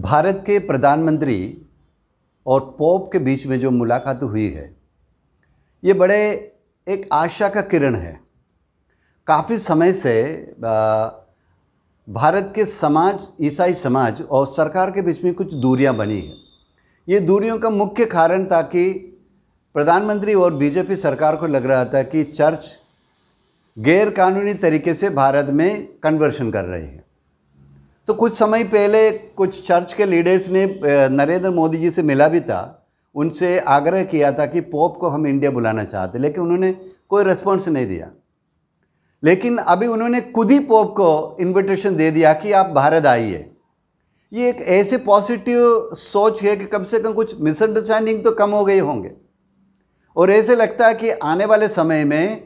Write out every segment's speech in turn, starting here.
भारत के प्रधानमंत्री और पोप के बीच में जो मुलाकात हुई है ये बड़े एक आशा का किरण है काफ़ी समय से भारत के समाज ईसाई समाज और सरकार के बीच में कुछ दूरियां बनी हैं ये दूरियों का मुख्य कारण था कि प्रधानमंत्री और बीजेपी सरकार को लग रहा था कि चर्च गैर कानूनी तरीके से भारत में कन्वर्शन कर रहे हैं तो कुछ समय पहले कुछ चर्च के लीडर्स ने नरेंद्र मोदी जी से मिला भी था उनसे आग्रह किया था कि पोप को हम इंडिया बुलाना चाहते लेकिन उन्होंने कोई रिस्पॉन्स नहीं दिया लेकिन अभी उन्होंने खुद ही पोप को इनविटेशन दे दिया कि आप भारत आइए ये एक ऐसे पॉजिटिव सोच है कि कम से कम कुछ मिसअंडरस्टैंडिंग तो कम हो गए होंगे और ऐसे लगता है कि आने वाले समय में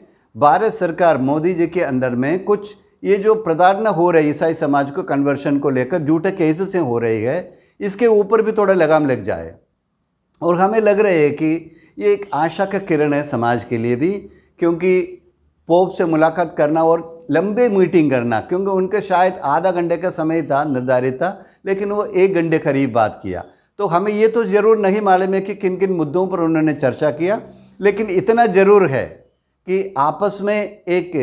भारत सरकार मोदी जी के अंडर में कुछ ये जो प्रताड़ना हो रही है ईसाई समाज को कन्वर्शन को लेकर झूठे केसेस हो रही है इसके ऊपर भी थोड़ा लगाम लग जाए और हमें लग रहा है कि ये एक आशा का किरण है समाज के लिए भी क्योंकि पोप से मुलाकात करना और लंबे मीटिंग करना क्योंकि उनके शायद आधा घंटे का समय था निर्धारित था लेकिन वो एक घंटे करीब बात किया तो हमें ये तो ज़रूर नहीं मालूम है कि किन किन मुद्दों पर उन्होंने चर्चा किया लेकिन इतना ज़रूर है कि आपस में एक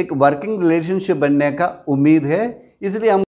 एक वर्किंग रिलेशनशिप बनने का उम्मीद है इसलिए हम